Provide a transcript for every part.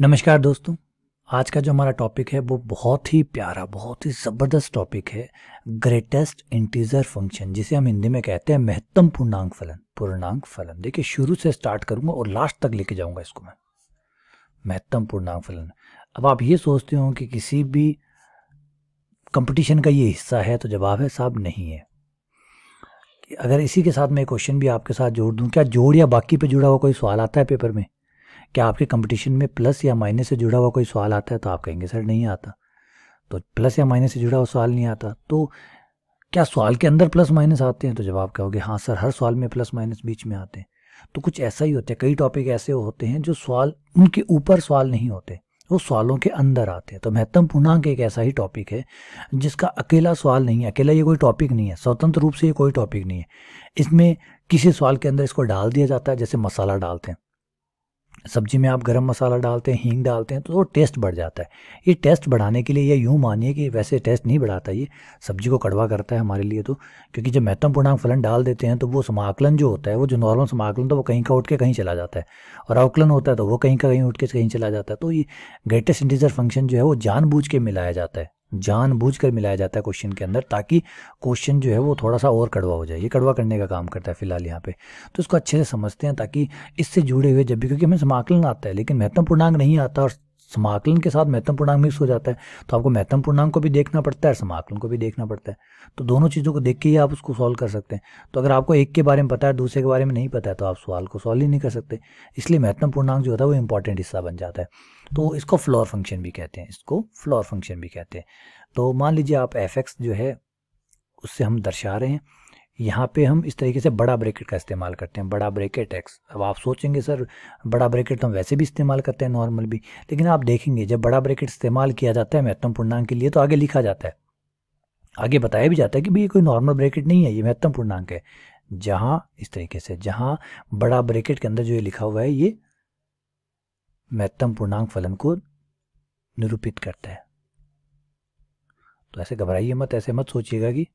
नमस्कार दोस्तों आज का जो हमारा टॉपिक है वो बहुत ही प्यारा बहुत ही ज़बरदस्त टॉपिक है ग्रेटेस्ट इंटीजर फंक्शन जिसे हम हिंदी में कहते हैं महत्तम पूर्णांक फलन पूर्णांक फलन देखिए शुरू से स्टार्ट करूंगा और लास्ट तक लेके जाऊंगा इसको मैं महत्तम पूर्णांक फलन अब आप ये सोचते हो कि किसी भी कंपटीशन का ये हिस्सा है तो जवाब है साहब नहीं है अगर इसी के साथ मैं क्वेश्चन भी आपके साथ जोड़ दूं क्या जोड़ या बाकी पे जुड़ा हुआ कोई सवाल आता है पेपर में क्या आपके कंपटीशन में प्लस या माइनस से जुड़ा हुआ कोई सवाल आता है तो आप कहेंगे सर नहीं आता तो प्लस या माइनस से जुड़ा हुआ सवाल नहीं आता तो क्या सवाल के अंदर प्लस माइनस आते हैं तो जवाब कहोगे हाँ सर हर सवाल में प्लस माइनस बीच में आते हैं तो कुछ ऐसा ही होता है कई टॉपिक ऐसे होते हैं जो सवाल उनके ऊपर सवाल नहीं होते वो सवालों के अंदर आते हैं तो महत्तम पूर्णांक एक ऐसा ही टॉपिक है जिसका अकेला सवाल नहीं है अकेला ये कोई टॉपिक नहीं है स्वतंत्र रूप से ये कोई टॉपिक नहीं है इसमें किसी सवाल के अंदर इसको डाल दिया जाता है जैसे मसाला डालते हैं सब्जी में आप गरम मसाला डालते हैं हींग डालते हैं तो वो टेस्ट बढ़ जाता है ये टेस्ट बढ़ाने के लिए ये यूँ मानिए कि वैसे टेस्ट नहीं बढ़ाता ये सब्जी को कड़वा करता है हमारे लिए तो क्योंकि जब महत्तम पूर्णांक फलन डाल देते हैं तो वो समाकलन जो होता है वो जो नॉर्मल समाकलन तो वो कहीं का उठ के कहीं चला जाता है और अवकलन होता है तो वो कहीं का कहीं उठ के कहीं चला जाता है तो ये ग्रेटेस्ट इंटीजर फंक्शन जो है वो जानबूझ के मिलाया जाता है जानबूझकर मिलाया जाता है क्वेश्चन के अंदर ताकि क्वेश्चन जो है वो थोड़ा सा और कड़वा हो जाए ये कड़वा करने का काम करता है फिलहाल यहाँ पे तो इसको अच्छे से समझते हैं ताकि इससे जुड़े हुए जब भी क्योंकि हमें समाकलन आता है लेकिन महत्वपूर्णांक नहीं आता और समाकलन के साथ महत्व पूर्णांक मिक्स हो जाता है तो आपको महत्व पूर्णांक को भी देखना पड़ता है समाकलन को भी देखना पड़ता है तो दोनों चीज़ों को देख के ही आप उसको सॉल्व कर सकते हैं तो अगर आपको एक के बारे में पता है दूसरे के बारे में नहीं पता है तो आप सवाल को सॉल्व ही नहीं कर सकते इसलिए महत्व पूर्णांक जो होता है वो इंपॉर्टेंट हिस्सा बन जाता है तो इसको फ्लोर फंक्शन भी कहते हैं इसको फ्लोर फंक्शन भी कहते हैं तो मान लीजिए आप एफ जो है उससे हम दर्शा रहे हैं यहाँ पे हम इस तरीके से बड़ा ब्रैकेट का इस्तेमाल करते हैं बड़ा ब्रैकेट एक्स अब आप सोचेंगे सर बड़ा ब्रैकेट तो हम वैसे भी इस्तेमाल करते हैं नॉर्मल भी लेकिन आप देखेंगे जब बड़ा ब्रैकेट इस्तेमाल किया जाता है महत्तम पूर्णांक के लिए तो आगे लिखा जाता है आगे बताया भी जाता है कि भाई कोई नॉर्मल ब्रैकेट नहीं है ये महत्तम पूर्णांक है जहाँ इस तरीके से जहाँ बड़ा ब्रैकेट के अंदर जो ये लिखा हुआ है ये महत्तम पूर्णांक फलन को निरूपित करता है तो ऐसे घबराइए मत ऐसे मत सोचिएगा कि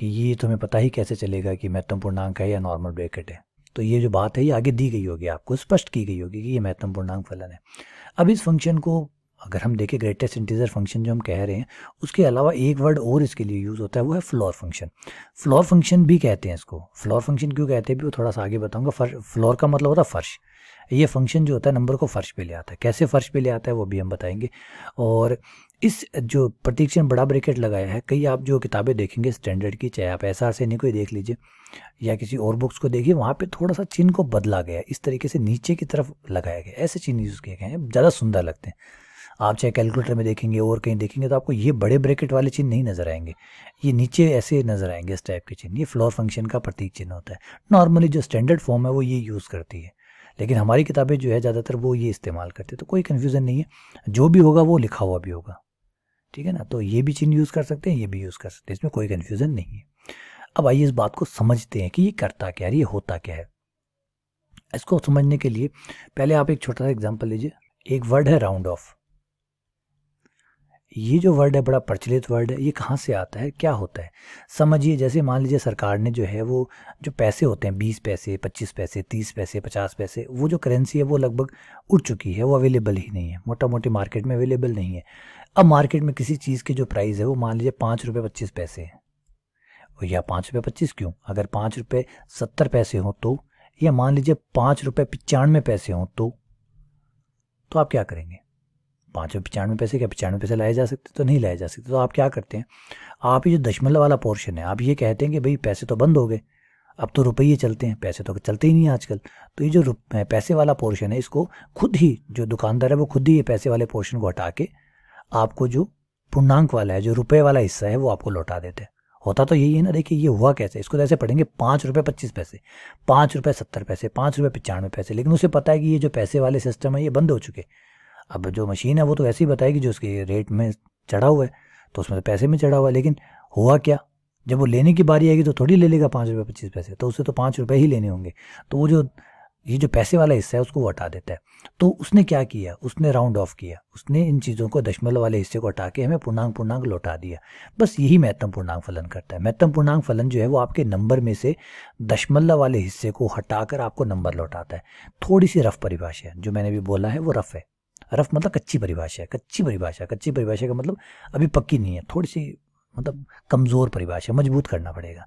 कि ये तुम्हें पता ही कैसे चलेगा कि महत्वपूर्ण पूर्णांक है या नॉर्मल ब्रैकेट है तो ये जो बात है ये आगे दी गई होगी आपको स्पष्ट की गई होगी कि ये महत्वपूर्ण पूर्णांक फलन है अब इस फंक्शन को अगर हम देखें ग्रेटेस्ट इंटीजर फंक्शन जो हम कह रहे हैं उसके अलावा एक वर्ड और इसके लिए यूज़ होता है वो है फ्लोर फंक्शन फ्लोर फंक्शन भी कहते हैं इसको फ्लोर फंक्शन क्यों कहते हैं भी वो थोड़ा सा आगे बताऊंगा फर्श फ्लोर का मतलब होता है फर्श ये फंक्शन जो होता है नंबर को फर्श पे ले आता है कैसे फर्श पे ले आता है वो भी हम बताएंगे और इस जो प्रतीक्षण बड़ा ब्रैकेट लगाया है कई आप जो किताबें देखेंगे स्टैंडर्ड की चाहे आप ऐसा से नहीं कोई देख लीजिए या किसी और बुक्स को देखिए वहाँ पे थोड़ा सा चिन्ह को बदला गया इस तरीके से नीचे की तरफ लगाया गया ऐसे चिन्ह यूज़ किए गए हैं ज़्यादा सुंदर लगते हैं आप चाहे कैलकुलेटर में देखेंगे और कहीं देखेंगे तो आपको ये बड़े ब्रैकेट वाले चिन्ह नहीं नज़र आएंगे ये नीचे ऐसे नज़र आएंगे इस टाइप के चिन्ह ये फ्लोर फंक्शन का प्रतीक चिन्ह होता है नॉर्मली जो स्टैंडर्ड फॉर्म है वो ये यूज़ करती है लेकिन हमारी किताबें जो है ज़्यादातर वो ये इस्तेमाल करते तो कोई कन्फ्यूज़न नहीं है जो भी होगा वो लिखा हुआ भी होगा ठीक है ना तो ये भी चिन्ह यूज़ कर सकते हैं ये भी यूज़ कर सकते हैं इसमें कोई कन्फ्यूज़न नहीं है अब आइए इस बात को समझते हैं कि ये करता क्या है ये होता क्या है इसको समझने के लिए पहले आप एक छोटा सा एग्जाम्पल लीजिए एक वर्ड है राउंड ऑफ ये जो वर्ड है बड़ा प्रचलित वर्ड है ये कहाँ से आता है क्या होता है समझिए जैसे मान लीजिए सरकार ने जो है वो जो पैसे होते हैं बीस पैसे पच्चीस पैसे तीस पैसे पचास पैसे वो जो करेंसी है वो लगभग उड़ चुकी है वो अवेलेबल ही नहीं है मोटा मोटी मार्केट में अवेलेबल नहीं है अब मार्केट में किसी चीज़ के जो प्राइस है वो मान लीजिए पाँच रुपये पच्चीस पैसे हैं या पाँच रुपये पच्चीस क्यों अगर पाँच रुपये सत्तर पैसे हों तो या मान लीजिए पाँच रुपये पचानवे पैसे हों तो तो आप क्या करेंगे पाँच रुपये पचानवे पैसे क्या पचानवे पैसे लाए जा सकते तो नहीं लाए जा सकते तो आप क्या करते हैं आप ये जो दशमलव वाला पोर्शन है आप ये कहते हैं कि भाई पैसे तो बंद हो गए अब तो रुपये चलते हैं पैसे तो चलते ही नहीं आजकल तो ये जो पैसे वाला पोर्शन है इसको खुद ही जो दुकानदार है वो खुद ही ये पैसे वाले पोर्शन को हटा के आपको जो पूर्णांक वाला है जो रुपए वाला हिस्सा है वो आपको लौटा देते हैं होता तो यही है ना देखिए ये हुआ कैसे इसको तो ऐसे पढ़ेंगे पाँच रुपये पच्चीस पैसे पाँच रुपये सत्तर पैसे पाँच रुपये पचानवे पैसे लेकिन उसे पता है कि ये जो पैसे वाले सिस्टम है ये बंद हो चुके अब जो मशीन है वो तो ऐसे ही बताएगी जो उसके रेट में चढ़ा हुआ है तो उसमें तो पैसे में चढ़ा हुआ है लेकिन हुआ क्या जब वो लेने की बारी आएगी तो थोड़ी ले लेगा पाँच रुपये पच्चीस पैसे तो उसे तो पाँच रुपये ही लेने होंगे तो वो जो ये जो पैसे वाला हिस्सा है उसको वो हटा देता है तो उसने क्या किया उसने राउंड ऑफ किया उसने इन चीज़ों को दशमलव वाले हिस्से को हटा के हमें पूर्णांग पूर्णांग लौटा दिया बस यही महत्तम पूर्णांक फलन करता है महत्तम पूर्णांग फलन जो है वो आपके नंबर में से दशमलव वाले हिस्से को हटाकर आपको नंबर लौटाता है थोड़ी सी रफ परिभाषा है जो मैंने अभी बोला है वो रफ है रफ मतलब कच्ची परिभाषा है कच्ची परिभाषा कच्ची परिभाषा का मतलब अभी पक्की नहीं है थोड़ी सी मतलब कमज़ोर परिभाषा मजबूत करना पड़ेगा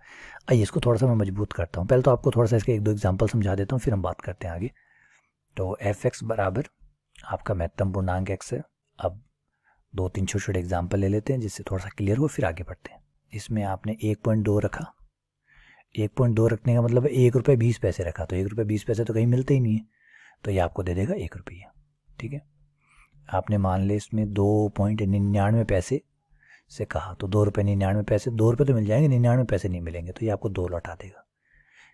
आइए इसको थोड़ा सा मैं मजबूत करता हूँ पहले तो आपको थोड़ा सा इसके एक दो एग्जाम्पल समझा देता हूँ फिर हम बात करते हैं आगे तो एफ एक्स बराबर आपका महत्तम पूर्णांक एक्स है अब दो तीन छोटे छोटे एग्जाम्पल ले लेते हैं जिससे थोड़ा सा क्लियर हो फिर आगे बढ़ते हैं इसमें आपने एक पॉइंट दो रखा एक पॉइंट दो रखने का मतलब एक रुपये बीस पैसे रखा तो एक रुपये बीस पैसे तो कहीं मिलते ही नहीं है तो ये आपको दे देगा एक रुपये ठीक है आपने मान लिया इसमें दो पॉइंट निन्यानवे पैसे से कहा तो दो रुपये निन्यानवे पैसे दो रुपये तो मिल जाएंगे निन्यानवे पैसे नहीं मिलेंगे तो ये आपको दो लौटा देगा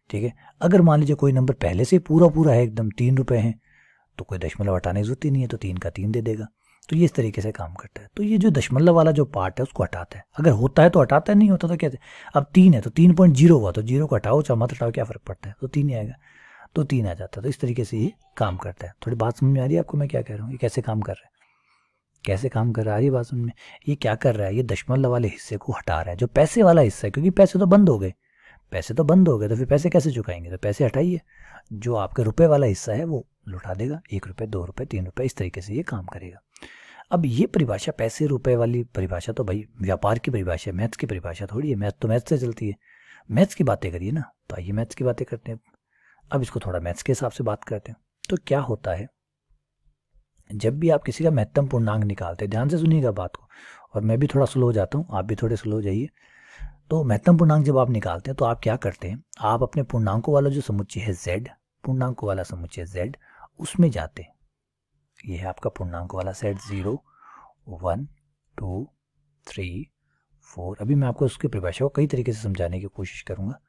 ठीक है अगर मान लीजिए कोई नंबर पहले से पूरा पूरा है एकदम तीन रुपये हैं तो कोई दशमलव हटाने की जरूरत ही नहीं है तो तीन का तीन दे देगा तो ये इस तरीके से काम करता है तो ये जो दशमलव वाला जो पार्ट है उसको हटाता है अगर होता है तो हटाता है नहीं होता तो कहते अब तीन है तो तीन पॉइंट जीरो हुआ तो जीरो को हटाओ चाहे मत हटाओ क्या फ़र्क पड़ता है तो तीन ही आएगा तो तीन आ जाता है तो इस तरीके से ये काम करता है थोड़ी बात समझ में आ रही है आपको मैं क्या कह रहा हूँ ये कैसे काम कर रहे हैं कैसे काम कर रहा है ये बात सुन में ये क्या कर रहा है ये दशमलव वाले हिस्से को हटा रहा है जो पैसे वाला हिस्सा है क्योंकि पैसे तो बंद हो गए पैसे तो बंद हो गए तो फिर पैसे कैसे चुकाएंगे तो पैसे हटाइए जो आपके रुपए वाला हिस्सा है वो लुटा देगा एक रुपये दो रुपये तीन रुपये इस तरीके से ये काम करेगा अब ये परिभाषा पैसे रुपए वाली परिभाषा तो भाई व्यापार की परिभाषा है मैथ्स की परिभाषा थोड़ी है मैथ तो मैथ्स से चलती है मैथ्स की बातें करिए ना तो आइए मैथ्स की बातें करते हैं अब इसको थोड़ा मैथ्स के हिसाब से बात करते हैं तो क्या होता है जब भी आप किसी का महत्तम पूर्णांक निकालते हैं ध्यान से सुनिएगा बात को और मैं भी थोड़ा स्लो हो जाता हूँ आप भी थोड़े स्लो हो जाइए तो महत्तम पूर्णांक जब आप निकालते हैं तो आप क्या करते हैं आप अपने पूर्णांकों वाला जो समुच्चय है जेड पूर्णांकों वाला समुच्चय जेड उसमें जाते हैं ये है आपका पूर्णांकों वाला set zero one two three four अभी मैं आपको उसकी परिभाषा को कई तरीके से समझाने की कोशिश करूँगा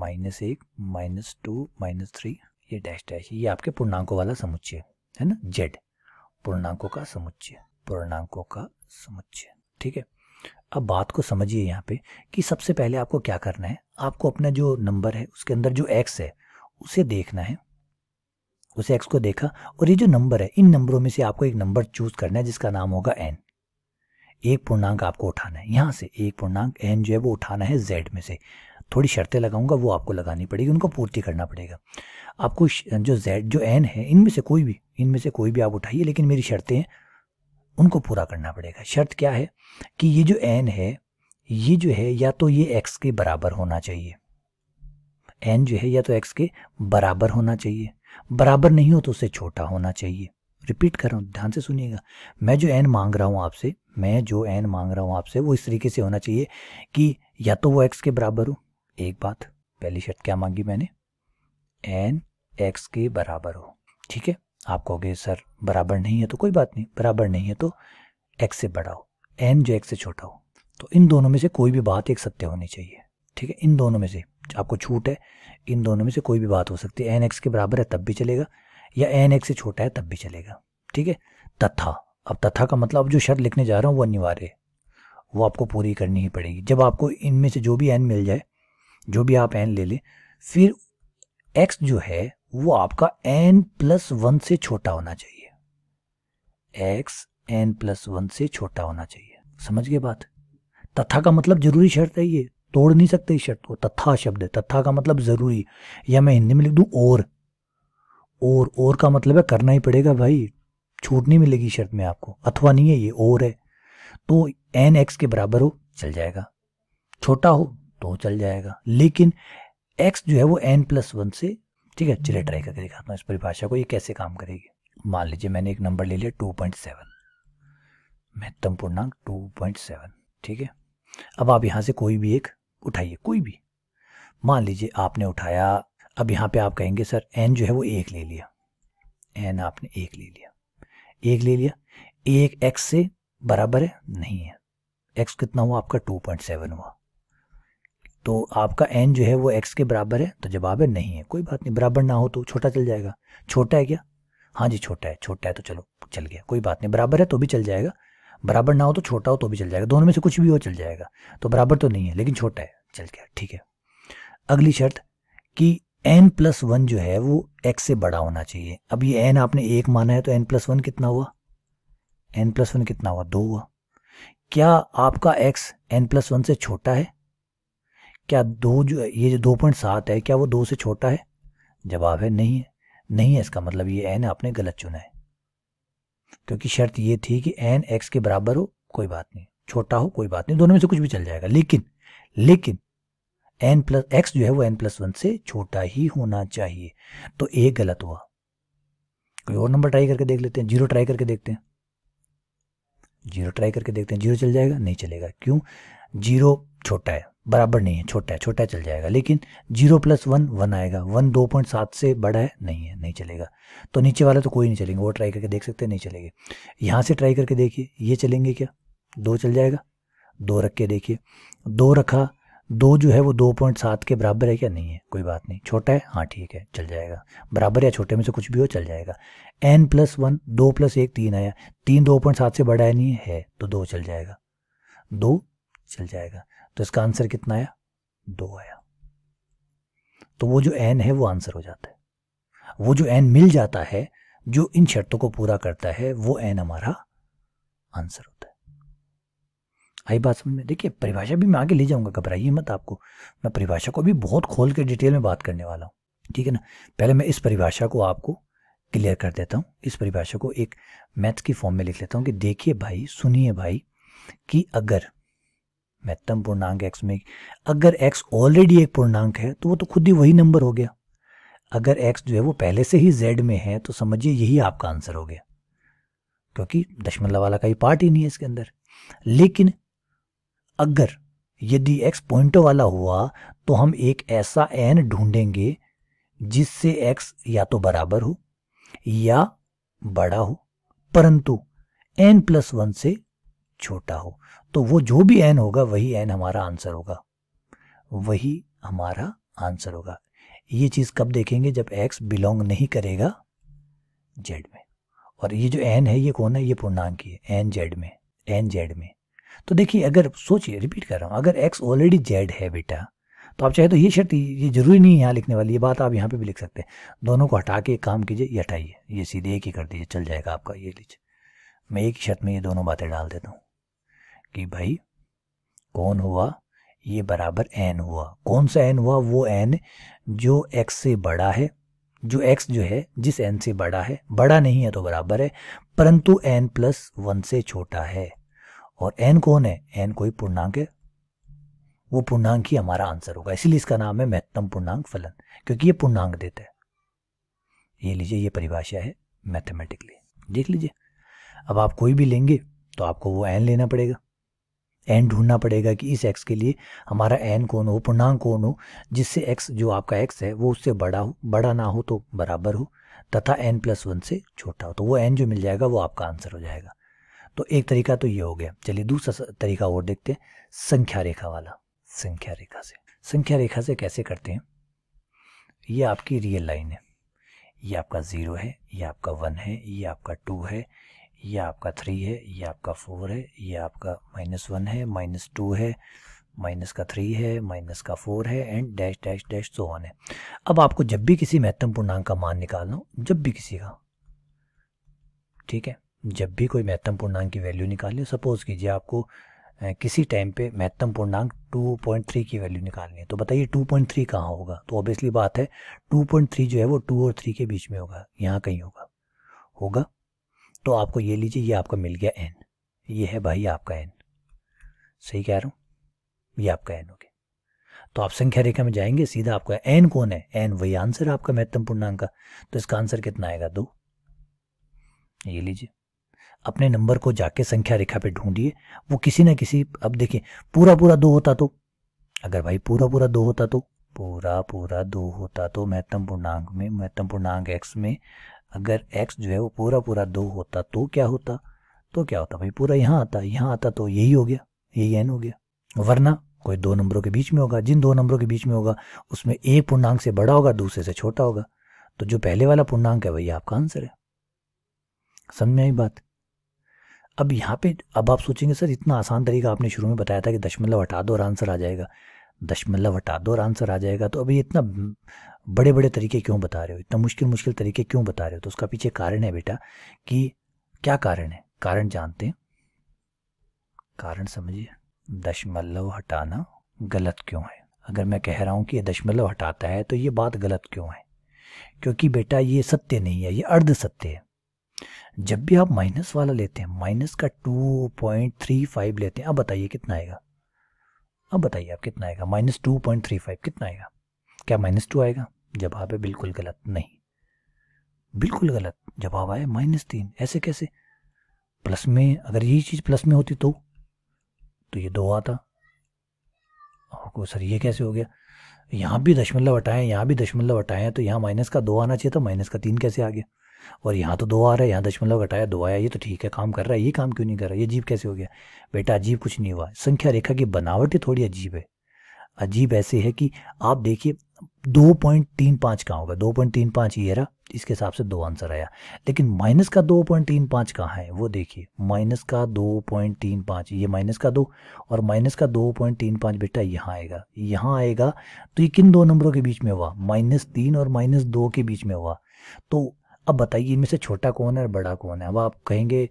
माइनस एक माइनस टू माइनस थ्री ये डैश डैश ये आपके पूर्णांकों वाला समुच्चय है ना जेड पूर्णांकों का समुच्चय पूर्णांकों का समुच्चय ठीक है अब बात को समझिए यहाँ पे कि सबसे पहले आपको क्या करना है आपको अपना जो नंबर है उसके अंदर जो एक्स है उसे देखना है उसे एक्स को देखा और ये जो नंबर है इन नंबरों में से आपको एक नंबर चूज करना है जिसका नाम होगा एन एक पूर्णांक आपको उठाना है यहाँ से एक पूर्णांक एन जो है वो उठाना है जेड में से थोड़ी शर्तें लगाऊंगा वो आपको लगानी पड़ेगी उनको पूर्ति करना पड़ेगा आपको जो जेड जो एन है इनमें से कोई भी इनमें से कोई भी आप उठाइए लेकिन मेरी शर्तें उनको पूरा करना पड़ेगा शर्त क्या है कि ये जो एन है ये जो है या तो ये एक्स के बराबर होना चाहिए एन जो है या तो एक्स के बराबर होना चाहिए बराबर नहीं हो तो उससे छोटा होना चाहिए रिपीट कर रहा हूँ ध्यान से सुनिएगा मैं जो एन मांग रहा हूँ आपसे मैं जो एन मांग रहा हूँ आपसे वो इस तरीके से होना चाहिए कि या तो वो एक्स के बराबर हो एक बात पहली शर्त क्या मांगी मैंने एन एक्स के बराबर हो ठीक है आप कहोगे सर बराबर नहीं है तो कोई बात नहीं बराबर नहीं है तो एक्स से बड़ा हो एन जो एक्स से छोटा हो तो इन दोनों में से कोई भी बात एक सत्य होनी चाहिए ठीक है इन दोनों में से आपको छूट है इन दोनों में से कोई भी बात हो सकती है एन एक्स के बराबर है तब भी चलेगा या एन एक्स से छोटा है तब भी चलेगा ठीक है तथा अब तथा का मतलब जो शर्त लिखने जा रहा हूँ वो अनिवार्य है वो आपको पूरी करनी ही पड़ेगी जब आपको इनमें से जो भी एन मिल जाए जो भी आप एन ले लें फिर एक्स जो है वो आपका एन प्लस वन से छोटा होना चाहिए एक्स एन प्लस वन से छोटा होना चाहिए समझ गए बात तथा का मतलब जरूरी शर्त है ये तोड़ नहीं सकते इस शर्त को तथा शब्द है तथा का मतलब जरूरी या मैं हिंदी में लिख दूं और और और का मतलब है करना ही पड़ेगा भाई छूट नहीं मिलेगी शर्त में आपको अथवा नहीं है ये और है तो एन एक्स के बराबर हो चल जाएगा छोटा हो तो चल जाएगा लेकिन एक्स जो है वो एन प्लस वन से ठीक है चलिए ट्राई करके दिखाता हूँ इस परिभाषा को ये कैसे काम करेगी मान लीजिए मैंने एक नंबर ले लिया टू पॉइंट सेवन महत्तम पूर्णांक टू पॉइंट सेवन ठीक है अब आप यहाँ से कोई भी एक उठाइए कोई भी मान लीजिए आपने उठाया अब यहाँ पे आप कहेंगे सर एन जो है वो एक ले लिया एन आपने एक ले लिया एक ले लिया एक एक्स से बराबर है नहीं है एक्स कितना हुआ आपका टू पॉइंट सेवन हुआ तो आपका एन जो है वो एक्स के बराबर है तो जवाब है नहीं है कोई बात नहीं बराबर ना हो तो छोटा चल जाएगा छोटा है क्या हाँ जी छोटा है छोटा है तो चलो चल गया कोई बात नहीं बराबर है तो भी चल जाएगा बराबर ना हो तो छोटा हो तो भी चल जाएगा दोनों में से कुछ भी हो चल जाएगा तो बराबर तो नहीं है लेकिन छोटा है चल गया ठीक है अगली शर्त कि एन प्लस वन जो है वो एक्स से बड़ा होना चाहिए अब ये एन आपने एक माना है तो एन प्लस वन कितना हुआ एन प्लस वन कितना हुआ दो हुआ क्या आपका एक्स एन प्लस वन से छोटा है क्या दो जो ये जो दो पॉइंट सात है क्या वो दो से छोटा है जवाब है नहीं है नहीं है इसका मतलब ये एन आपने गलत चुना है क्योंकि शर्त ये थी कि एन एक्स के बराबर हो कोई बात नहीं छोटा हो कोई बात नहीं दोनों में से कुछ भी चल जाएगा लेकिन लेकिन एन प्लस एक्स जो है वो एन प्लस वन से छोटा ही होना चाहिए तो ए गलत हुआ कोई और नंबर ट्राई करके देख लेते हैं जीरो ट्राई करके देखते हैं जीरो ट्राई करके देखते हैं जीरो चल जाएगा नहीं चलेगा क्यों जीरो छोटा है बराबर नहीं है छोटा है छोटा चल जाएगा लेकिन जीरो प्लस वन वन आएगा वन दो पॉइंट सात से बड़ा है नहीं है नहीं चलेगा तो नीचे वाला तो कोई नहीं चलेंगे वो ट्राई करके देख सकते हैं नहीं चलेंगे यहाँ से ट्राई करके देखिए ये चलेंगे क्या दो चल जाएगा दो रख के देखिए दो रखा दो जो है वो दो पॉइंट सात के बराबर है क्या नहीं है कोई बात नहीं छोटा है हाँ ठीक है चल जाएगा बराबर या छोटे में से कुछ भी हो चल जाएगा एन प्लस वन दो प्लस एक तीन आया तीन दो पॉइंट सात से बड़ा है नहीं है तो दो चल जाएगा दो चल जाएगा तो इसका आंसर कितना आया दो आया तो वो जो एन है वो आंसर हो जाता है वो जो एन मिल जाता है जो इन शर्तों को पूरा करता है वो एन हमारा आंसर होता है आई बात समझ में देखिए परिभाषा भी मैं आगे ले जाऊंगा घबराइए मत आपको मैं परिभाषा को भी बहुत खोल के डिटेल में बात करने वाला हूं ठीक है ना पहले मैं इस परिभाषा को आपको क्लियर कर देता हूं इस परिभाषा को एक मैथ्स की फॉर्म में लिख लेता हूं कि देखिए भाई सुनिए भाई कि अगर महत्तम पूर्णांक एक्स में अगर एक्स ऑलरेडी एक पूर्णांक है तो वो तो खुद ही वही नंबर हो गया अगर एक्स जो है वो पहले से ही जेड में है तो समझिए यही आपका आंसर हो गया क्योंकि दशमलव वाला का ही पार्ट ही नहीं है इसके अंदर लेकिन अगर यदि एक्स पॉइंटों वाला हुआ तो हम एक ऐसा एन ढूंढेंगे जिससे एक्स या तो बराबर हो या बड़ा हो परंतु एन प्लस वन से छोटा हो तो वो जो भी एन होगा वही एन हमारा आंसर होगा वही हमारा आंसर होगा ये चीज़ कब देखेंगे जब एक्स बिलोंग नहीं करेगा जेड में और ये जो एन है ये कौन है ये पूर्णांक है एन जेड में एन जेड में तो देखिए अगर सोचिए रिपीट कर रहा हूं अगर एक्स ऑलरेडी जेड है बेटा तो आप चाहे तो ये शर्त ये जरूरी नहीं है यहाँ लिखने वाली ये बात आप यहाँ पे भी लिख सकते हैं दोनों को हटा के एक काम कीजिए ये हटाइए ये सीधे एक ही कर दीजिए चल जाएगा आपका ये लीजिए मैं एक शर्त में ये दोनों बातें डाल देता हूँ कि भाई कौन हुआ ये बराबर एन हुआ कौन सा एन हुआ वो एन जो एक्स से बड़ा है जो एक्स जो है जिस एन से बड़ा है बड़ा नहीं है तो बराबर है परंतु एन प्लस वन से छोटा है और एन कौन है एन कोई पूर्णांक है वो पूर्णांक ही हमारा आंसर होगा इसीलिए इसका नाम है महत्तम पूर्णांक फलन क्योंकि ये पूर्णांक देता है ये लीजिए ये परिभाषा है मैथमेटिकली देख लीजिए अब आप कोई भी लेंगे तो आपको वो एन लेना पड़ेगा एन ढूंढना पड़ेगा कि इस एक्स के लिए हमारा एन कौन हो पूर्णांक कौन हो जिससे एक्स जो आपका एक्स है वो उससे बड़ा हो बड़ा ना हो तो बराबर हो तथा एन प्लस वन से छोटा हो तो वो एन जो मिल जाएगा वो आपका आंसर हो जाएगा तो एक तरीका तो ये हो गया चलिए दूसरा तरीका और देखते हैं संख्या रेखा वाला संख्या रेखा से संख्या रेखा से कैसे करते हैं ये आपकी रियल लाइन है ये आपका ज़ीरो है ये आपका वन है ये आपका टू है ये आपका थ्री है ये आपका फोर है ये आपका माइनस वन है माइनस टू है माइनस का थ्री है माइनस का फोर है and dash dash dash so on है अब आपको जब भी किसी महत्वपूर्ण पूर्णांक का मान निकालना हो जब भी किसी का ठीक है जब भी कोई महत्वपूर्ण पूर्णांक की वैल्यू निकालनी हो सपोज़ कीजिए आपको किसी टाइम पे महत्वपूर्ण पूर्णांक 2.3 की वैल्यू निकालनी है तो बताइए 2.3 कहाँ होगा तो ऑब्वियसली बात है 2.3 जो है वो 2 और 3 के बीच में होगा यहाँ कहीं होगा होगा तो आपको ये लीजिए ये आपका मिल गया एन ये है भाई आपका एन सही कह रहा हूँ ये आपका एन हो गया तो आप संख्या रेखा में जाएंगे सीधा आपका एन कौन है एन वही आंसर है आपका महत्तम पूर्णांक का तो इसका आंसर कितना आएगा दो ये लीजिए अपने नंबर को जाके संख्या रेखा पे ढूंढिए वो किसी ना किसी अब देखिए पूरा पूरा दो होता तो अगर भाई पूरा पूरा दो होता तो पूरा पूरा दो होता तो महत्तम पूर्णांक में महत्तम पूर्णांक एक्स में अगर एक्स जो है वो पूरा पूरा दो होता तो क्या होता तो क्या होता भाई पूरा यहाँ आता यहाँ आता तो यही हो गया यही एन हो गया वरना कोई दो नंबरों के बीच में होगा जिन दो नंबरों के बीच में होगा उसमें एक पूर्णांक से बड़ा होगा दूसरे से छोटा होगा तो जो पहले वाला पूर्णांक है वही आपका आंसर है समझ में आई बात अब यहाँ पे अब आप सोचेंगे सर इतना आसान तरीका आपने शुरू में बताया था कि दशमलव हटा दो और आंसर आ जाएगा दशमलव हटा दो और आंसर आ जाएगा तो अभी इतना बड़े बड़े तरीके क्यों बता रहे हो इतना मुश्किल मुश्किल तरीके क्यों बता रहे हो तो उसका पीछे कारण है बेटा कि क्या कारण है कारण जानते हैं कारण समझिए दशमलव हटाना गलत क्यों है अगर मैं कह रहा हूं कि ये दशमलव हटाता है तो ये बात गलत क्यों है क्योंकि बेटा ये सत्य नहीं है ये अर्ध सत्य है जब भी आप माइनस वाला लेते हैं माइनस का टू पॉइंट थ्री फाइव लेते हैं अब बताइए कितना आएगा अब बताइए आप कितना आएगा minus two point three five कितना आएगा क्या माइनस टू आएगा जवाब है बिल्कुल गलत नहीं बिल्कुल गलत जवाब आया माइनस तीन ऐसे कैसे प्लस में अगर यही चीज़ प्लस में होती तो तो ये दो आता को सर ये कैसे हो गया यहां भी दशमलव हटाए यहां भी दशमलव हटाए तो यहां माइनस का दो आना चाहिए था माइनस का तीन कैसे आ गया और यहां तो दो आ रहा है यहां दशमलव हटाया दो आया ये तो ठीक है काम कर रहा है ये काम क्यों नहीं कर रहा ये अजीब कैसे हो गया बेटा अजीब कुछ नहीं हुआ संख्या रेखा की बनावट ही थोड़ी अजीब है अजीब ऐसे है कि आप देखिए दो पॉइंट तीन पाँच कहाँ होगा दो पॉइंट तीन पाँच ये रहा इसके हिसाब से दो आंसर आया लेकिन माइनस का दो पॉइंट तीन पाँच कहाँ है वो देखिए माइनस का दो पॉइंट तीन पाँच ये माइनस का दो और माइनस का दो पॉइंट तीन पाँच बेटा यहाँ आएगा यहाँ आएगा तो ये किन दो नंबरों के बीच में हुआ माइनस तीन और माइनस दो के बीच में हुआ तो अब बताइए इनमें से छोटा कौन है और बड़ा कौन है अब आप कहेंगे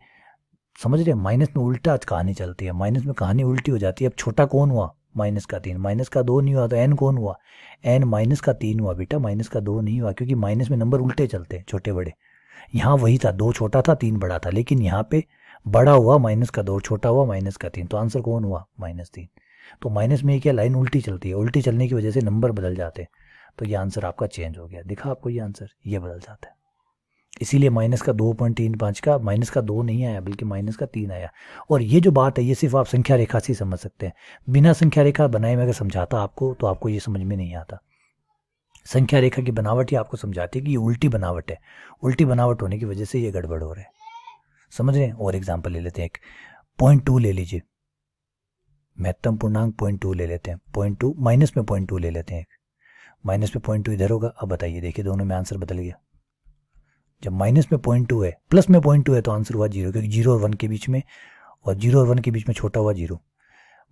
समझ रहे माइनस में उल्टा आज कहानी चलती है माइनस में कहानी उल्टी हो जाती है अब छोटा कौन हुआ माइनस का तीन माइनस का दो नहीं हुआ तो एन कौन हुआ एन माइनस का तीन हुआ बेटा माइनस का दो नहीं हुआ क्योंकि माइनस में नंबर उल्टे चलते हैं छोटे बड़े यहाँ वही था दो छोटा था तीन बड़ा था लेकिन यहाँ पे बड़ा हुआ माइनस का दो छोटा हुआ माइनस का तीन तो आंसर कौन हुआ माइनस तीन तो माइनस में क्या लाइन उल्टी चलती है उल्टी चलने की वजह से नंबर बदल जाते हैं तो ये आंसर आपका चेंज हो गया दिखा आपको ये आंसर ये बदल जाता है इसीलिए माइनस का दो पॉइंट तीन पाँच का माइनस का दो नहीं आया बल्कि माइनस का तीन आया और ये जो बात है ये सिर्फ आप संख्या रेखा से समझ सकते हैं बिना संख्या रेखा बनाए मैं अगर समझाता आपको तो आपको ये समझ में नहीं आता संख्या रेखा की बनावट ही आपको समझाती है कि ये उल्टी बनावट है उल्टी बनावट होने की वजह से ये गड़बड़ हो रहा है समझ रहे हैं और एग्जाम्पल ले लेते हैं एक पॉइंट टू ले लीजिए महत्तम पूर्णांक पॉइंट टू ले लेते हैं पॉइंट टू माइनस में पॉइंट टू ले लेते हैं एक माइनस में पॉइंट टू इधर होगा अब बताइए देखिए दोनों में आंसर बदल गया जब माइनस में पॉइंट टू है प्लस में पॉइंट टू है तो आंसर हुआ जीरो क्योंकि जीरो और वन के बीच में और जीरो और वन के बीच में छोटा हुआ जीरो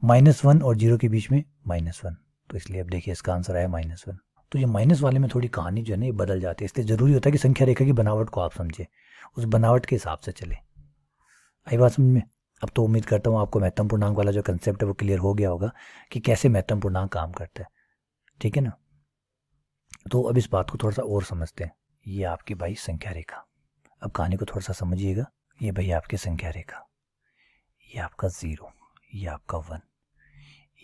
माइनस वन और जीरो के बीच में माइनस वन तो इसलिए अब देखिए इसका आंसर आया माइनस वन तो ये माइनस वाले में थोड़ी कहानी जो है ना ये बदल जाती है इसलिए ज़रूरी होता है कि संख्या रेखा की बनावट को आप समझें उस बनावट के हिसाब से चले आई बात समझ में अब तो उम्मीद करता हूँ आपको महत्तम पूर्णांक वाला जो कंसेप्ट है वो क्लियर हो गया होगा कि कैसे महत्तम पूर्णांक काम करता है ठीक है ना तो अब इस बात को थोड़ा सा और समझते हैं ये आपकी भाई संख्या रेखा अब कहानी को थोड़ा सा समझिएगा ये भाई आपकी संख्या रेखा ये आपका ज़ीरो ये आपका वन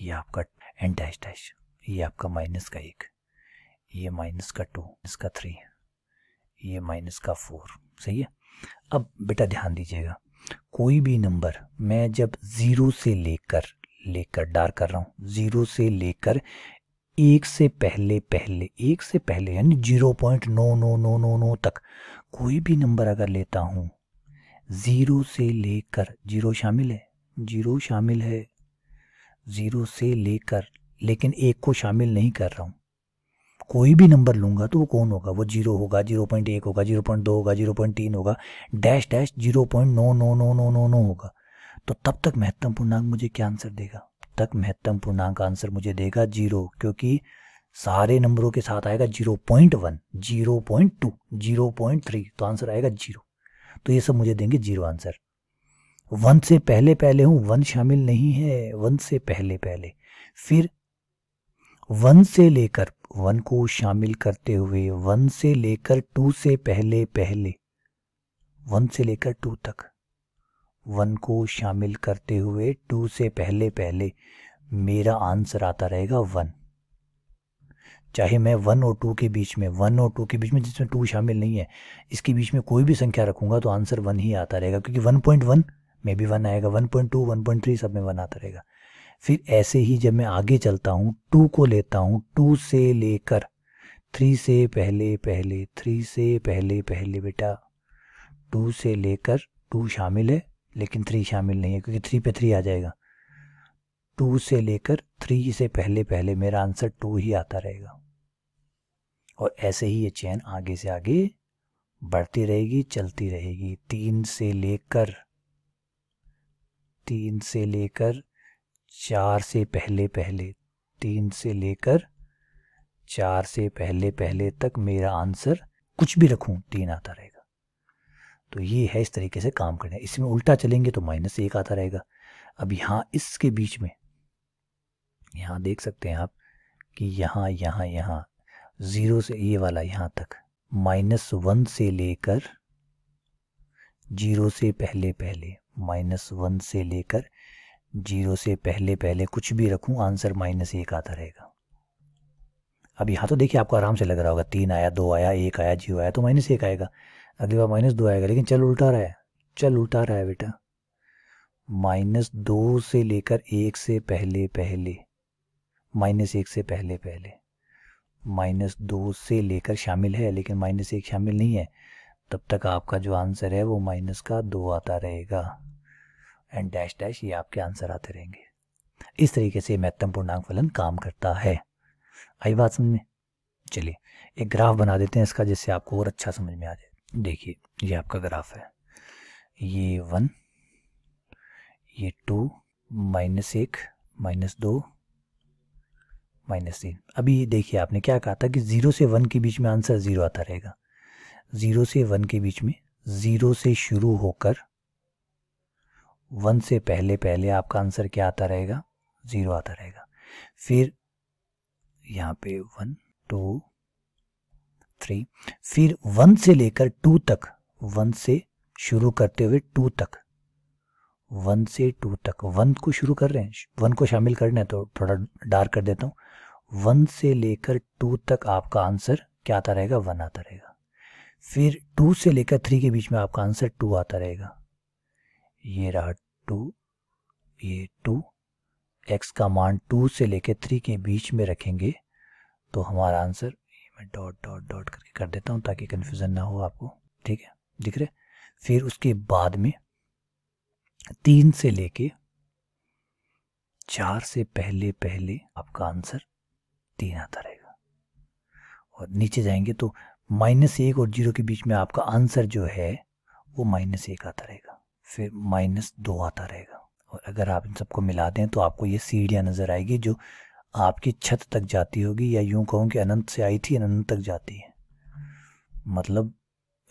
ये आपका एन डैश डैश ये आपका माइनस का एक ये माइनस का टू इसका थ्री ये माइनस का फोर सही है अब बेटा ध्यान दीजिएगा कोई भी नंबर मैं जब ज़ीरो से लेकर लेकर डार कर रहा हूँ ज़ीरो से लेकर एक से पहले पहले एक से पहले यानी zero point nine nine nine nine nine तक कोई भी नंबर अगर लेता हूं ज़ीरो से लेकर जीरो शामिल है जीरो शामिल है ज़ीरो से लेकर लेकिन एक को शामिल नहीं कर रहा हूं कोई भी नंबर लूंगा तो वो कौन होगा वो जीरो होगा जीरो पॉइंट एक होगा जीरो पॉइंट दो होगा जीरो पॉइंट तीन होगा dash dash zero point nine nine nine nine nine nine होगा तो तब तक महत्वपूर्ण अंक मुझे क्या आंसर देगा तक महत्तम पूर्णांक आंसर मुझे देगा जीरो क्योंकि सारे नंबरों के साथ आएगा zero point one zero point two zero point three तो आंसर आएगा जीरो तो ये सब मुझे देंगे जीरो आंसर वन से पहले पहले हूं वन शामिल नहीं है वन से पहले पहले फिर वन से लेकर वन को शामिल करते हुए वन से लेकर टू से पहले पहले वन से लेकर टू तक वन को शामिल करते हुए टू से पहले पहले मेरा आंसर आता रहेगा वन चाहे मैं वन और टू के बीच में वन और टू के बीच में जिसमें टू शामिल नहीं है इसके बीच में कोई भी संख्या रखूंगा तो आंसर वन ही आता रहेगा क्योंकि वन पॉइंट वन में भी वन आएगा one point two one point three सब में वन आता रहेगा फिर ऐसे ही जब मैं आगे चलता हूँ टू को लेता हूँ टू से लेकर थ्री से पहले पहले थ्री से पहले पहले बेटा टू से लेकर टू शामिल है लेकिन थ्री शामिल नहीं है क्योंकि थ्री पे थ्री आ जाएगा टू से लेकर थ्री से पहले पहले मेरा आंसर टू ही आता रहेगा और ऐसे ही ये चैन आगे से आगे बढ़ती रहेगी चलती रहेगी तीन से लेकर तीन से लेकर चार से पहले पहले तीन से लेकर चार से पहले पहले तक मेरा आंसर कुछ भी रखूं तीन आता रहेगा तो ये है इस तरीके से काम करना है इसमें उल्टा चलेंगे तो माइनस एक आता रहेगा अब यहाँ इसके बीच में यहाँ देख सकते हैं आप कि यहाँ यहाँ यहाँ ज़ीरो से ये वाला यहाँ तक माइनस वन से लेकर जीरो से पहले पहले माइनस वन से लेकर जीरो से पहले पहले कुछ भी रखूँ आंसर माइनस एक आता रहेगा अब यहाँ तो देखिए आपको आराम से लग रहा होगा तीन आया दो आया एक आया जीरो आया तो माइनस एक आएगा अगली बार माइनस दो आएगा लेकिन चल उल्टा रहा है चल उल्टा रहा है बेटा माइनस दो से लेकर एक से पहले पहले माइनस एक से पहले पहले माइनस दो से लेकर शामिल है लेकिन माइनस एक शामिल नहीं है तब तक आपका जो आंसर है वो माइनस का दो आता रहेगा एंड डैश डैश ये आपके आंसर आते रहेंगे इस तरीके से महत्तम पूर्णांक फलन काम करता है आई बात समझ में चलिए एक ग्राफ बना देते हैं इसका जिससे आपको और अच्छा समझ में आ जाए देखिए ये आपका ग्राफ है ये वन ये टू माइनस एक माइनस दो माइनस तीन अभी देखिए आपने क्या कहा था कि ज़ीरो से वन के बीच में आंसर ज़ीरो आता रहेगा ज़ीरो से वन के बीच में ज़ीरो से शुरू होकर वन से पहले पहले आपका आंसर क्या आता रहेगा ज़ीरो आता रहेगा फिर यहाँ पे वन टू थ्री फिर वन से लेकर टू तक वन से शुरू करते हुए टू तक वन से टू तक वन को शुरू कर रहे हैं वन को शामिल करना है तो थोड़ा डार्क कर देता हूं वन से लेकर टू तक आपका आंसर क्या आता रहेगा वन आता रहेगा फिर टू से लेकर थ्री के बीच में आपका आंसर टू आता रहेगा ये रहा टू ये टू एक्स का मान टू से लेकर थ्री के बीच में रखेंगे तो हमारा आंसर मैं डॉट डॉट डॉट करके कर देता हूँ ताकि कन्फ्यूज़न ना हो आपको ठीक है दिख रहे फिर उसके बाद में तीन से लेके चार से पहले पहले आपका आंसर तीन आता रहेगा और नीचे जाएंगे तो माइनस एक और जीरो के बीच में आपका आंसर जो है वो माइनस एक आता रहेगा फिर माइनस दो आता रहेगा और अगर आप इन सबको मिला दें तो आपको ये सीढ़ियाँ नज़र आएगी जो आपकी छत तक जाती होगी या यूं कहूँ कि अनंत से आई थी अनंत तक जाती है मतलब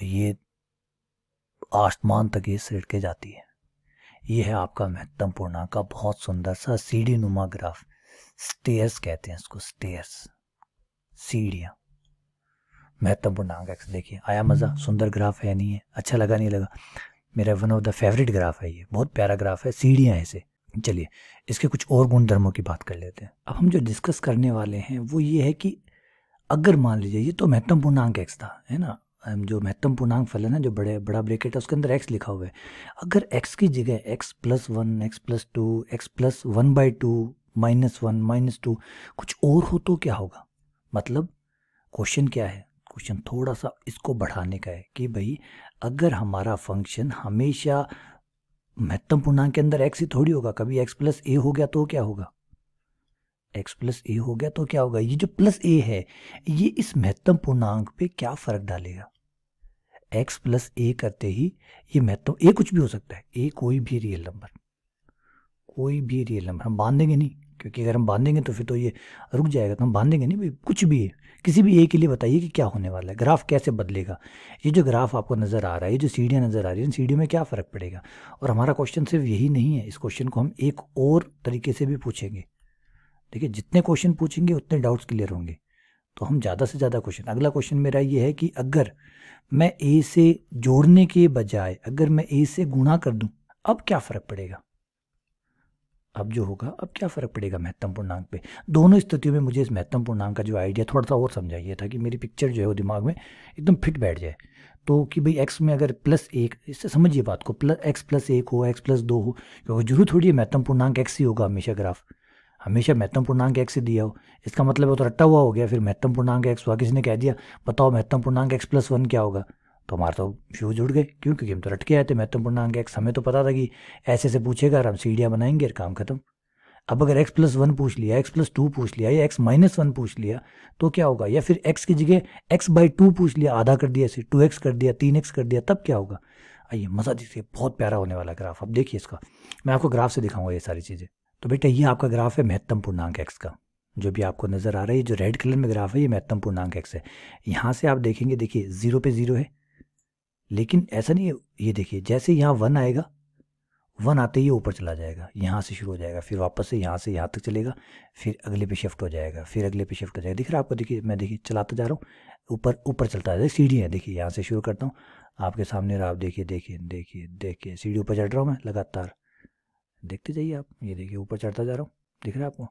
ये आसमान तक ये सिड़के के जाती है ये है आपका महत्तम पूर्णांक का बहुत सुंदर सा सीढ़ी नुमा ग्राफ स्टेयर्स कहते हैं इसको स्टेयर्स सीढ़िया महत्तम पूर्णांक एक्स देखिए आया मज़ा सुंदर ग्राफ है नहीं है अच्छा लगा नहीं लगा मेरा one of the favourite graph है ये बहुत प्यारा ग्राफ है सीढ़ियां इसे चलिए इसके कुछ और गुणधर्मों की बात कर लेते हैं अब हम जो डिस्कस करने वाले हैं वो ये है कि अगर मान लीजिए ये तो महत्वपूर्ण पूर्णांक एक्स था है ना जो महत्वपूर्ण पूर्णांक फलन है जो बड़े बड़ा ब्रेकेट है उसके अंदर एक्स लिखा हुआ है अगर एक्स की जगह x plus one x plus two x plus one by two minus one minus two कुछ और हो तो क्या होगा मतलब क्वेश्चन क्या है क्वेश्चन थोड़ा सा इसको बढ़ाने का है कि भाई अगर हमारा फंक्शन हमेशा महत्तम पूर्णांक के अंदर एक्स ही थोड़ी होगा कभी एक्स प्लस ए हो गया तो क्या होगा एक्स प्लस ए हो गया तो क्या होगा ये जो प्लस ए है ये इस महत्तम पूर्णांक पे क्या फर्क डालेगा एक्स प्लस ए करते ही ये महत्तम ए कुछ भी हो सकता है ए कोई भी रियल नंबर कोई भी रियल नंबर हम बांधेंगे नहीं क्योंकि अगर हम बांधेंगे तो फिर तो ये रुक जाएगा तो हम बांधेंगे नहीं भाई कुछ भी है किसी भी ए के लिए बताइए कि क्या होने वाला है ग्राफ कैसे बदलेगा ये जो ग्राफ आपको नज़र आ रहा है ये जो सीढ़ियाँ नज़र आ रही है इन सीढ़ियों में क्या फ़र्क पड़ेगा और हमारा क्वेश्चन सिर्फ यही नहीं है इस क्वेश्चन को हम एक और तरीके से भी पूछेंगे देखिए जितने क्वेश्चन पूछेंगे उतने डाउट्स क्लियर होंगे तो हम ज़्यादा से ज़्यादा क्वेश्चन अगला क्वेश्चन मेरा ये है कि अगर मैं ए से जोड़ने के बजाय अगर मैं ए से गुणा कर दूँ अब क्या फ़र्क पड़ेगा अब जो होगा अब क्या फ़र्क पड़ेगा महत्तम पूर्णांक पे दोनों स्थितियों में मुझे इस महत्तम पूर्णांक का जो आइडिया थोड़ा सा और समझाइए था कि मेरी पिक्चर जो है वो दिमाग में एकदम फिट बैठ जाए तो कि भाई एक्स में अगर प्लस एक इससे समझिए बात को प्लस एक्स प्लस एक हो एक्स प्लस दो हो क्योंकि तो जरूर थोड़ी महत्तम पूर्णांक एक्स ही होगा हमेशा ग्राफ हमेशा महत्तम पूर्णांक एक्स ही दिया हो इसका मतलब वो तो रट्टा हुआ हो गया फिर महत्तम पूर्णांक एक्स हुआ किसी ने कह दिया बताओ महत्तम पूर्णांक एक्स प्लस वन क्या होगा तो हमारे तो शूज उड़ गए क्योंकि हम तो लटके आए थे महत्वपूर्ण गया एक्स हमें तो पता था कि ऐसे से पूछेगा और हम सीढ़ियाँ बनाएंगे और काम खत्म अब अगर एक्स प्लस वन पूछ लिया एक्स प्लस टू पूछ लिया या एक्स माइनस वन पूछ लिया तो क्या होगा या फिर एक्स की जगह एक्स बाई टू पूछ लिया आधा कर दिया ऐसे टू एक्स कर दिया तीन एक्स कर दिया तब क्या होगा आइए मज़ा दीजिए बहुत प्यारा होने वाला ग्राफ अब देखिए इसका मैं आपको ग्राफ से दिखाऊंगा ये सारी चीज़ें तो बेटा ये आपका ग्राफ है महत्तम पूर्णांक एक्स का जो भी आपको नज़र आ रहा है जो रेड कलर में ग्राफ है ये महत्तम पूर्णांक एक्स है यहाँ से आप देखेंगे देखिए जीरो पे जीरो है लेकिन ऐसा नहीं ये देखिए जैसे यहाँ वन आएगा वन आते ही ऊपर चला जाएगा यहाँ से शुरू हो जाएगा फिर वापस से यहाँ से यहाँ तक चलेगा फिर अगले पे शिफ्ट हो जाएगा फिर अगले पे शिफ्ट हो जाएगा दिख रहा है आपको देखिए मैं देखिए चलाता जा रहा हूँ ऊपर ऊपर चलता है सीढ़ी है देखिए यहाँ से शुरू करता हूँ आपके सामने आप देखिए देखिए देखिए देखिए सीढ़ी ऊपर चढ़ रहा हूँ मैं लगातार देखते जाइए आप ये देखिए ऊपर चढ़ता जा रहा हूँ दिख रहा है आपको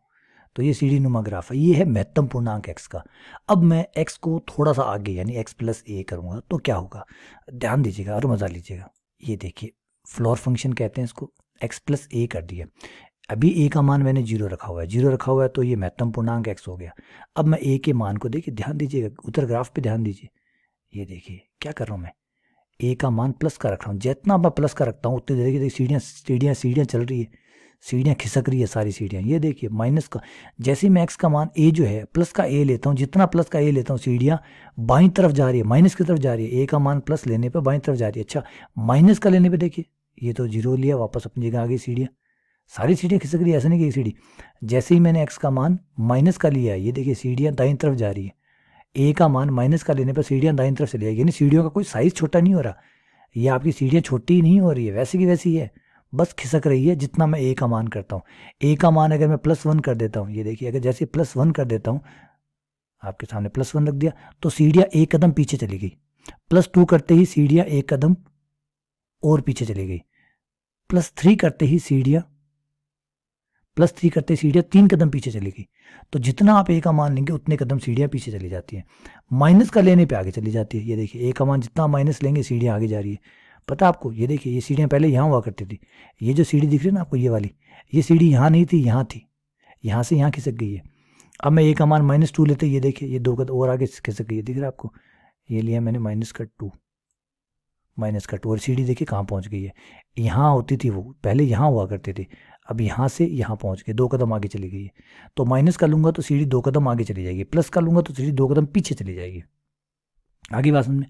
तो ये सीढ़ी नुमा ग्राफ है ये है महत्तम पूर्णांक एक्स का अब मैं एक्स को थोड़ा सा आगे यानी एक्स प्लस ए करूँगा तो क्या होगा ध्यान दीजिएगा और मज़ा लीजिएगा ये देखिए फ्लोर फंक्शन कहते हैं इसको एक्स प्लस ए कर दिया अभी ए का मान मैंने जीरो रखा हुआ है जीरो रखा हुआ है तो ये महत्तम पूर्णांक एक्स हो गया अब मैं ए के मान को देखिए ध्यान दीजिएगा उधर ग्राफ पर ध्यान दीजिए ये देखिए क्या कर रहा हूँ मैं ए का मान प्लस का रख रहा हूँ जितना मैं प्लस का रखता हूँ उतनी देर देखिए सीढ़ियाँ सीढ़ियाँ सीढ़ियाँ चल रही है सीढ़ियाँ खिसक रही है सारी सीढ़ियाँ ये देखिए माइनस का जैसे ही मैं एक्स का मान ए जो है प्लस का ए लेता हूँ जितना प्लस का ए लेता हूँ सीढ़ियाँ बाईं तरफ जा रही है माइनस की तरफ जा रही है ए का मान प्लस लेने पर बाईं तरफ जा रही है अच्छा माइनस का लेने पर देखिए ये तो जीरो लिया वापस अपनी जगह आ गई सीढ़ियाँ सारी सीढ़ियाँ खिसक रही है ऐसा नहीं कि सीढ़ी जैसे ही मैंने एक्स का मान माइनस का लिया है ये देखिए सीढ़ियाँ दाईं तरफ जा रही है ए का मान माइनस का लेने पर सीढ़ियाँ दाईं तरफ से लिया यानी सीढ़ियों का कोई साइज़ छोटा नहीं हो रहा ये आपकी सीढ़ियाँ छोटी नहीं हो रही है वैसे की वैसी है बस खिसक रही है जितना मैं ए का मान करता हूँ ए का मान अगर मैं प्लस वन कर देता हूँ ये देखिए अगर जैसे प्लस वन कर देता हूँ आपके सामने प्लस वन रख दिया तो सीढ़ियाँ एक कदम पीछे चली गई प्लस टू करते ही सीढ़ियाँ एक कदम और पीछे चली गई प्लस थ्री करते ही सीढ़ियाँ प्लस थ्री करते ही सीढ़ियाँ तीन कदम पीछे चली गई तो जितना आप ए का मान लेंगे उतने कदम सीढ़ियाँ पीछे चली जाती हैं माइनस का लेने पर आगे चली जाती है ये देखिए ए का मान जितना माइनस लेंगे सीढ़ियाँ आगे जा रही है पता आपको ये देखिए ये सीढ़ियाँ पहले यहाँ हुआ करती थी ये जो सीढ़ी दिख रही है ना आपको ये वाली ये सीढ़ी यहाँ नहीं थी यहाँ थी यहाँ से यहाँ खिसक गई है अब मैं एक अमान माइनस टू लेते ये देखिए ये दो कद तो और आगे खिसक गई है दिख रहा है आपको ये लिया मैंने माइनस का टू माइनस का टू और सीढ़ी देखिए कहाँ पहुँच गई है यहाँ होती थी वो पहले यहाँ हुआ करती थी अब यहाँ से यहाँ पहुँच गए दो कदम आगे चली गई है तो माइनस का लूँगा तो सीढ़ी दो कदम आगे चली जाएगी प्लस का लूँगा तो सीढ़ी दो कदम पीछे चली जाएगी आगे बात समझ में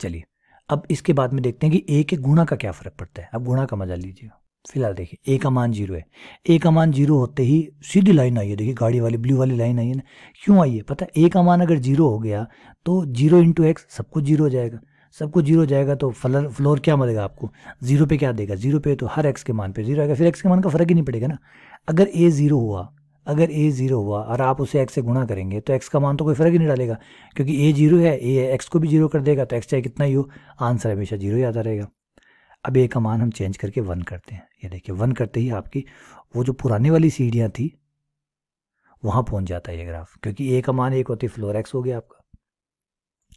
चलिए अब इसके बाद में देखते हैं कि ए के गुणा का क्या फ़र्क पड़ता है अब गुणा का मजा लीजिए फिलहाल देखिए ए का मान जीरो है ए का मान जीरो होते ही सीधी लाइन आई है देखिए गाड़ी वाली ब्लू वाली लाइन आई है ना क्यों आई है पता है ए का मान अगर जीरो हो गया तो जीरो इंटू एक्स सबको जीरो हो जाएगा सबको जीरो जाएगा तो फ्लर फ्लोर क्या मिलेगा आपको जीरो पे क्या देगा जीरो पे तो हर एक्स के मान पे जीरो आएगा फिर एक्स के मान का फर्क ही नहीं पड़ेगा ना अगर ए जीरो हुआ अगर ए ज़ीरो हुआ और आप उसे एक्स से गुणा करेंगे तो एक्स का मान तो कोई फ़र्क ही नहीं डालेगा क्योंकि ए जीरो है ए एक्स को भी जीरो कर देगा तो एक्स चाहे कितना ही हो आंसर हमेशा जीरो ही आता रहेगा अब ए का मान हम चेंज करके वन करते हैं ये देखिए वन करते ही आपकी वो जो पुराने वाली सीढ़ियाँ थी वहाँ पहुँच जाता है ये ग्राफ क्योंकि ए का मान एक होती फ्लोर एक्स हो गया आपका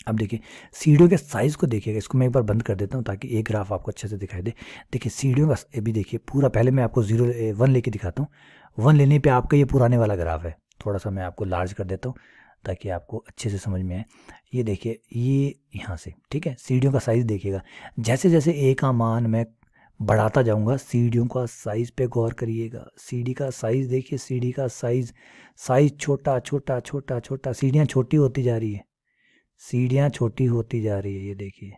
अब देखिए सीढ़ियों के साइज़ को देखिएगा इसको मैं एक बार बंद कर देता हूँ ताकि एक ग्राफ आपको अच्छे से दिखाई दे देखिए सीढ़ियों का भी देखिए पूरा पहले मैं आपको जीरो वन लेके दिखाता हूँ वन लेने पे आपका ये पुराने वाला ग्राफ है थोड़ा सा मैं आपको लार्ज कर देता हूँ ताकि आपको अच्छे से समझ में आए ये देखिए ये यहाँ से ठीक है सीढ़ियों का साइज़ देखिएगा जैसे जैसे ए का मान मैं बढ़ाता जाऊँगा सीढ़ियों का साइज़ पर गौर करिएगा सीढ़ी का साइज़ देखिए सीढ़ी का साइज़ साइज़ छोटा छोटा छोटा छोटा सीढ़ियाँ छोटी होती जा रही है सीढ़ियाँ छोटी होती जा रही है ये देखिए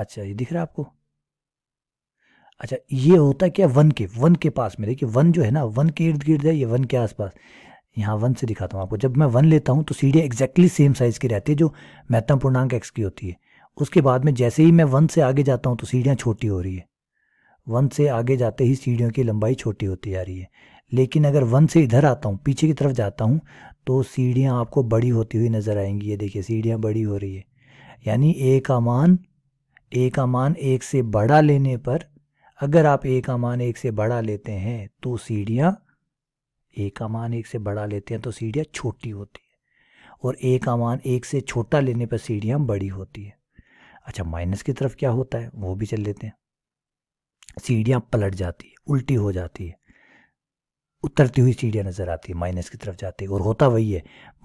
अच्छा ये दिख रहा है आपको अच्छा ये होता क्या वन के वन के पास में देखिए वन जो है ना वन के इर्द गिर्द है ये वन के आसपास यहाँ वन से दिखाता हूँ आपको जब मैं वन लेता हूँ तो सीढ़ियाँ एग्जैक्टली सेम साइज़ की रहती है जो महत्तम पूर्णांक एक्स की होती है उसके बाद में जैसे ही मैं वन से आगे जाता हूँ तो सीढ़ियाँ छोटी हो रही है वन से आगे जाते ही सीढ़ियों की लंबाई छोटी होती जा रही है लेकिन अगर वन से इधर आता हूँ पीछे की तरफ जाता हूँ तो सीढ़ियाँ आपको बड़ी होती हुई नज़र आएंगी ये देखिए सीढ़ियाँ बड़ी हो रही है यानी ए का मान ए का मान एक से बड़ा लेने पर अगर आप ए का मान एक से बड़ा लेते हैं तो सीढ़ियाँ ए का मान एक से बड़ा लेते हैं तो सीढ़ियाँ छोटी होती है और ए का मान एक से छोटा लेने पर सीढ़ियाँ बड़ी होती है अच्छा माइनस की तरफ क्या होता है वो भी चल लेते हैं सीढ़ियाँ पलट जाती है उल्टी हो जाती है उतरती हुई सीढ़ियाँ नज़र आती है माइनस की तरफ जाती है और होता वही है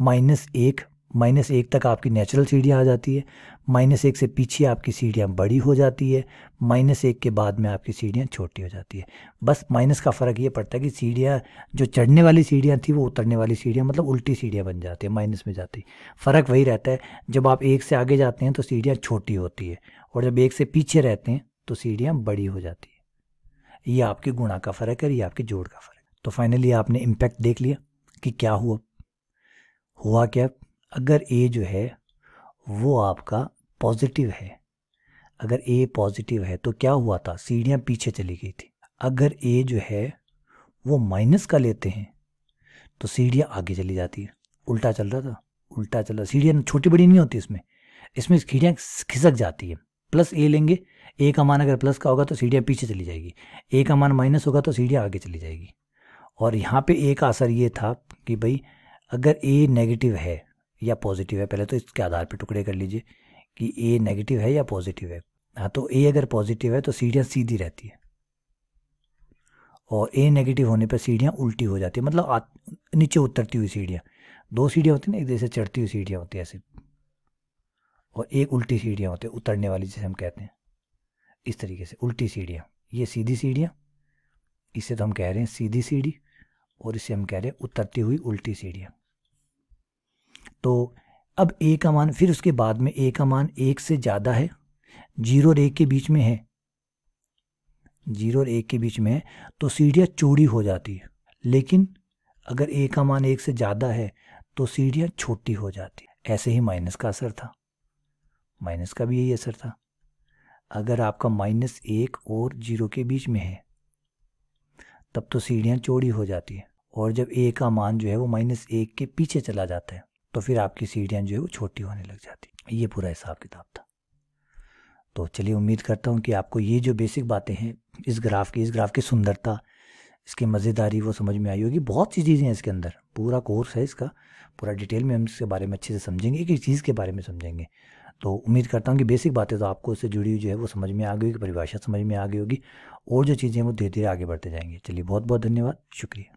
माइनस एक माइनस एक तक आपकी नेचुरल सीढ़ियाँ आ जाती है माइनस एक से पीछे आपकी सीढ़ियाँ बड़ी हो जाती है माइनस एक के बाद में आपकी सीढ़ियाँ छोटी हो जाती है बस माइनस का फ़र्क ये पड़ता है कि सीढ़ियाँ जो चढ़ने वाली सीढ़ियाँ थी वो उतरने वाली सीढ़ियाँ मतलब उल्टी सीढ़ियाँ बन जाती है माइनस में जाती फ़र्क वही रहता है जब आप एक से आगे जाते हैं तो सीढ़ियाँ छोटी होती है और जब एक से पीछे रहते हैं तो सीढ़ियाँ बड़ी हो जाती है ये आपके गुणा का फ़र्क है ये आपके जोड़ का फ़र्क तो फाइनली आपने इम्पैक्ट देख लिया कि क्या हुआ हुआ क्या अगर ए जो है वो आपका पॉजिटिव है अगर ए पॉजिटिव है तो क्या हुआ था सीढ़ियाँ पीछे चली गई थी अगर ए जो है वो माइनस का लेते हैं तो सीढ़ियाँ आगे चली जाती है उल्टा चल रहा था उल्टा चल रहा सीढ़ियाँ छोटी बड़ी नहीं होती इसमें इसमें सीढ़ियाँ खिसक जाती है प्लस ए लेंगे ए का मान अगर प्लस का होगा तो सीढ़ियाँ पीछे चली जाएगी ए का मान माइनस होगा तो सीढ़ियाँ आगे चली जाएगी और यहाँ पे एक असर ये था कि भाई अगर ए नेगेटिव है या पॉजिटिव है पहले तो इसके आधार पे टुकड़े कर लीजिए कि ए नेगेटिव है या पॉजिटिव है हाँ तो ए अगर पॉजिटिव है तो सीढ़ियाँ सीधी रहती है और ए नेगेटिव होने पर सीढ़ियाँ उल्टी हो जाती है मतलब नीचे उतरती हुई सीढ़ियाँ दो सीढ़ियाँ होती ना एक जैसे चढ़ती हुई सीढ़ियाँ होती है ऐसे और एक उल्टी सीढ़ियाँ होती है उतरने वाली जिसे हम कहते हैं इस तरीके से उल्टी सीढ़ियाँ ये सीधी सीढ़ियाँ इससे तो हम कह रहे हैं सीधी सीढ़ी और इसे हम कह रहे हैं उतरती हुई उल्टी सीढ़ियाँ तो अब ए का मान फिर उसके बाद में ए का मान एक से ज़्यादा है जीरो और एक के बीच में है जीरो और एक के बीच में है तो सीढ़ियाँ चौड़ी हो जाती है लेकिन अगर ए का मान एक से ज़्यादा है तो सीढ़ियाँ छोटी हो जाती ऐसे ही माइनस का असर था माइनस का भी यही असर था अगर आपका माइनस एक और जीरो के बीच में है तब तो सीढ़ियाँ चौड़ी हो जाती हैं और जब ए का मान जो है वो माइनस एक के पीछे चला जाता है तो फिर आपकी सीढ़ियाँ जो है वो छोटी होने लग जाती है ये पूरा हिसाब किताब था तो चलिए उम्मीद करता हूँ कि आपको ये जो बेसिक बातें हैं इस ग्राफ की इस ग्राफ की सुंदरता इसकी मज़ेदारी वो समझ में आई होगी बहुत सी चीज़ें हैं इसके अंदर पूरा कोर्स है इसका पूरा डिटेल में हम इसके बारे में अच्छे से समझेंगे एक एक चीज़ के बारे में समझेंगे तो उम्मीद करता हूँ कि बेसिक बातें तो आपको इससे जुड़ी हुई जो है वो समझ में आ गई होगी परिभाषा समझ में आ गई होगी और जो चीज़ें हैं वो धीरे धीरे आगे बढ़ते जाएंगे चलिए बहुत बहुत धन्यवाद शुक्रिया